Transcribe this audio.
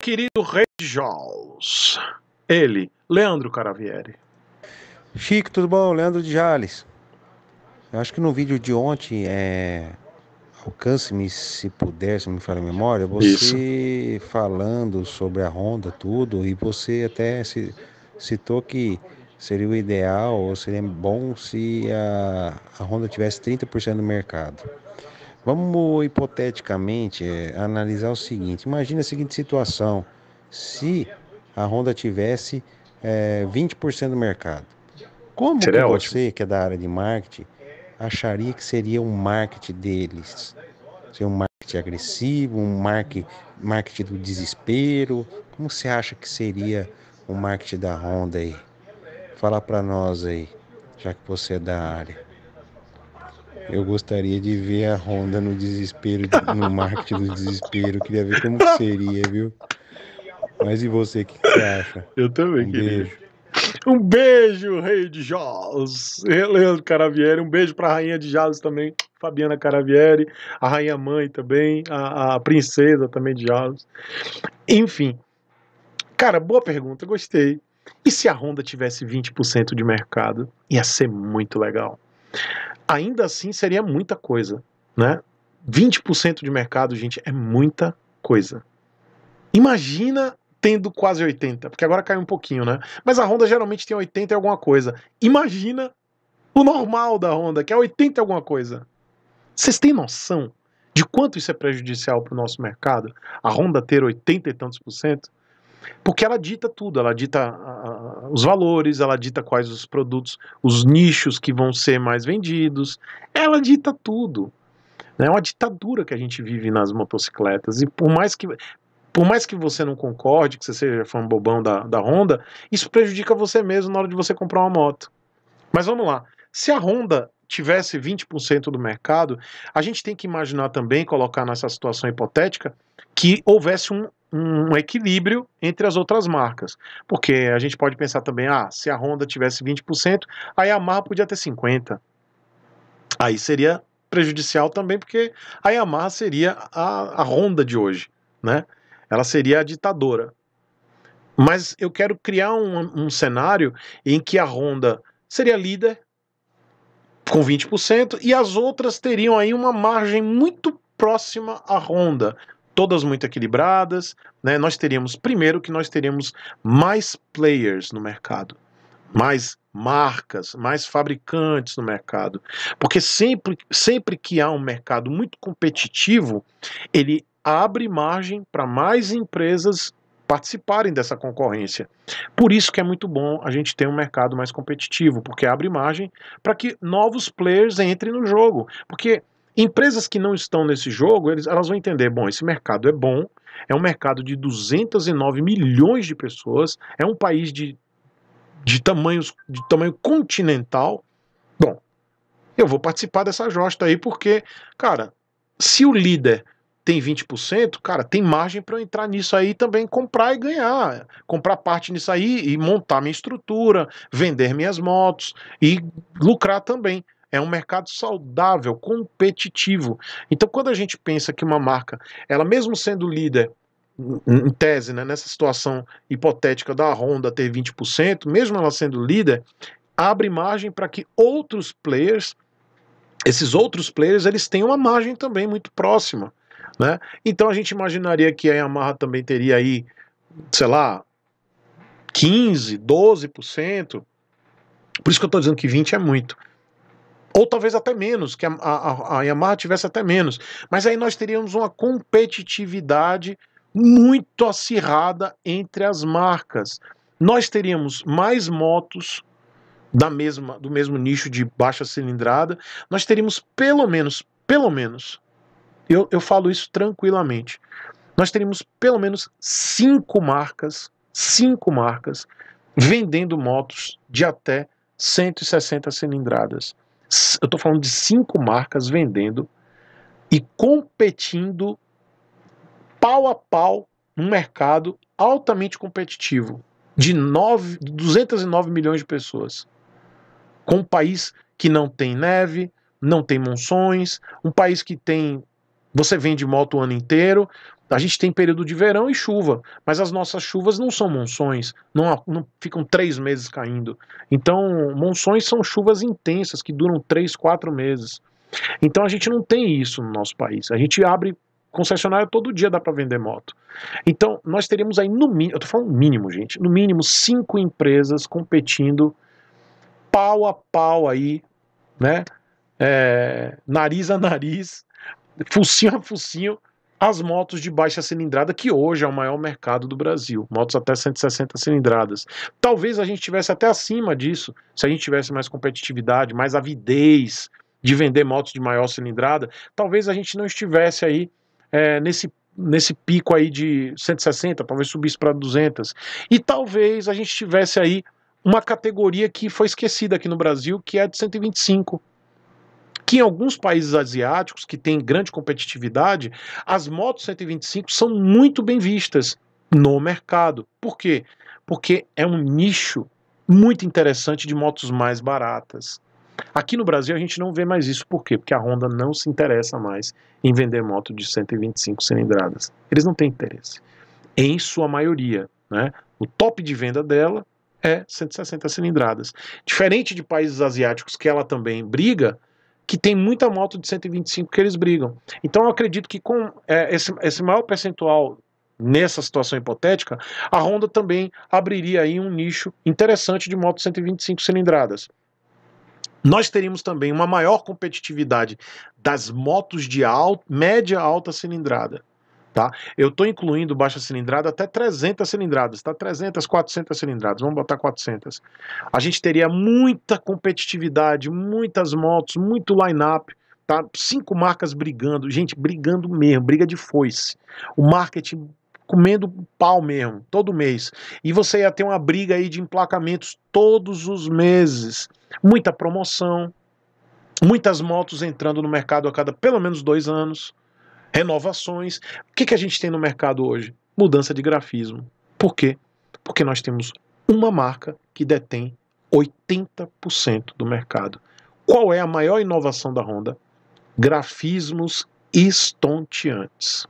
querido Rei Jols. Ele, Leandro Caravieri. Chico, tudo bom? Leandro de Jales. Eu acho que no vídeo de ontem, é... alcance-me se puder, se me falar a memória, você Isso. falando sobre a Honda, tudo, e você até citou que seria o ideal ou seria bom se a, a Honda tivesse 30% do mercado. Vamos hipoteticamente é, analisar o seguinte: imagina a seguinte situação. Se a Honda tivesse é, eh, 20% do mercado, como que você, ótimo. que é da área de marketing, acharia que seria um marketing deles? Seria um marketing agressivo, um marketing, marketing do desespero? Como você acha que seria o marketing da Honda aí? Fala para nós aí, já que você é da área. Eu gostaria de ver a Honda no desespero, no marketing do desespero. Queria ver como seria, viu? Mas e você, o que, que acha? Eu também um queria. Beijo. Um beijo, rei de Jaws. Leandro Caravieri. Um beijo pra rainha de Jaws também, Fabiana Caravieri. A rainha mãe também. A, a princesa também de Jaws. Enfim. Cara, boa pergunta, gostei. E se a Honda tivesse 20% de mercado? Ia ser muito legal ainda assim seria muita coisa, né? 20% de mercado, gente, é muita coisa. Imagina tendo quase 80, porque agora caiu um pouquinho, né? Mas a Honda geralmente tem 80 e alguma coisa. Imagina o normal da Honda, que é 80 e alguma coisa. Vocês têm noção de quanto isso é prejudicial para o nosso mercado? A Honda ter 80 e tantos por cento? Porque ela dita tudo, ela dita os valores, ela dita quais os produtos, os nichos que vão ser mais vendidos, ela dita tudo. Né? É uma ditadura que a gente vive nas motocicletas. E por mais que, por mais que você não concorde, que você seja fã bobão da, da Honda, isso prejudica você mesmo na hora de você comprar uma moto. Mas vamos lá. Se a Honda tivesse 20% do mercado, a gente tem que imaginar também, colocar nessa situação hipotética, que houvesse um um equilíbrio entre as outras marcas. Porque a gente pode pensar também, ah, se a Honda tivesse 20%, a Yamaha podia ter 50%. Aí seria prejudicial também, porque a Yamaha seria a, a Honda de hoje, né? Ela seria a ditadora. Mas eu quero criar um, um cenário em que a Honda seria líder com 20% e as outras teriam aí uma margem muito próxima à Honda, todas muito equilibradas, né? Nós teríamos primeiro que nós teríamos mais players no mercado, mais marcas, mais fabricantes no mercado, porque sempre, sempre que há um mercado muito competitivo, ele abre margem para mais empresas participarem dessa concorrência. Por isso que é muito bom a gente ter um mercado mais competitivo, porque abre margem para que novos players entrem no jogo, porque Empresas que não estão nesse jogo, eles, elas vão entender, bom, esse mercado é bom, é um mercado de 209 milhões de pessoas, é um país de, de, tamanhos, de tamanho continental. Bom, eu vou participar dessa josta aí porque, cara, se o líder tem 20%, cara, tem margem para eu entrar nisso aí também, comprar e ganhar. Comprar parte nisso aí e montar minha estrutura, vender minhas motos e lucrar também. É um mercado saudável, competitivo. Então, quando a gente pensa que uma marca, ela mesmo sendo líder, em tese, né, nessa situação hipotética da Honda ter 20%, mesmo ela sendo líder, abre margem para que outros players, esses outros players, eles tenham uma margem também muito próxima. Né? Então a gente imaginaria que a Yamaha também teria aí, sei lá, 15, 12%. Por isso que eu estou dizendo que 20 é muito ou talvez até menos, que a, a, a, Yamaha tivesse até menos. Mas aí nós teríamos uma competitividade muito acirrada entre as marcas. Nós teríamos mais motos da mesma do mesmo nicho de baixa cilindrada. Nós teríamos pelo menos, pelo menos, eu, eu falo isso tranquilamente. Nós teríamos pelo menos cinco marcas, cinco marcas vendendo motos de até 160 cilindradas eu estou falando de cinco marcas vendendo e competindo pau a pau num mercado altamente competitivo de 9, 209 milhões de pessoas. Com um país que não tem neve, não tem monções, um país que tem. Você vende moto o ano inteiro, a gente tem período de verão e chuva, mas as nossas chuvas não são monções, não, não ficam três meses caindo. Então, monções são chuvas intensas que duram três, quatro meses. Então, a gente não tem isso no nosso país. A gente abre concessionária todo dia dá para vender moto. Então, nós teríamos aí no mínimo, eu tô falando mínimo, gente, no mínimo cinco empresas competindo pau a pau aí, né? É, nariz a nariz, focinho a focinho, as motos de baixa cilindrada, que hoje é o maior mercado do Brasil, motos até 160 cilindradas. Talvez a gente tivesse até acima disso, se a gente tivesse mais competitividade, mais avidez de vender motos de maior cilindrada, talvez a gente não estivesse aí é, nesse nesse pico aí de 160, talvez subisse para 200. E talvez a gente tivesse aí uma categoria que foi esquecida aqui no Brasil, que é a de 125, que em alguns países asiáticos, que têm grande competitividade, as motos 125 são muito bem vistas no mercado. Por quê? Porque é um nicho muito interessante de motos mais baratas. Aqui no Brasil a gente não vê mais isso, por quê? Porque a Honda não se interessa mais em vender moto de 125 cilindradas. Eles não têm interesse. Em sua maioria, né? O top de venda dela é 160 cilindradas. Diferente de países asiáticos que ela também briga, que tem muita moto de 125 que eles brigam. Então eu acredito que com é, esse, esse maior percentual nessa situação hipotética, a Honda também abriria aí um nicho interessante de motos 125 cilindradas. Nós teríamos também uma maior competitividade das motos de alta, média alta cilindrada. Tá? Eu estou incluindo baixa cilindrada até 300 cilindradas, tá? 300, 400 cilindradas, vamos botar 400. A gente teria muita competitividade, muitas motos, muito line-up, tá? Cinco marcas brigando, gente, brigando mesmo, briga de foice. O marketing comendo pau mesmo, todo mês. E você ia ter uma briga aí de emplacamentos todos os meses. Muita promoção, muitas motos entrando no mercado a cada pelo menos dois anos renovações. O que, que a gente tem no mercado hoje? Mudança de grafismo. Por quê? Porque nós temos uma marca que detém 80% do mercado. Qual é a maior inovação da Honda? Grafismos estonteantes.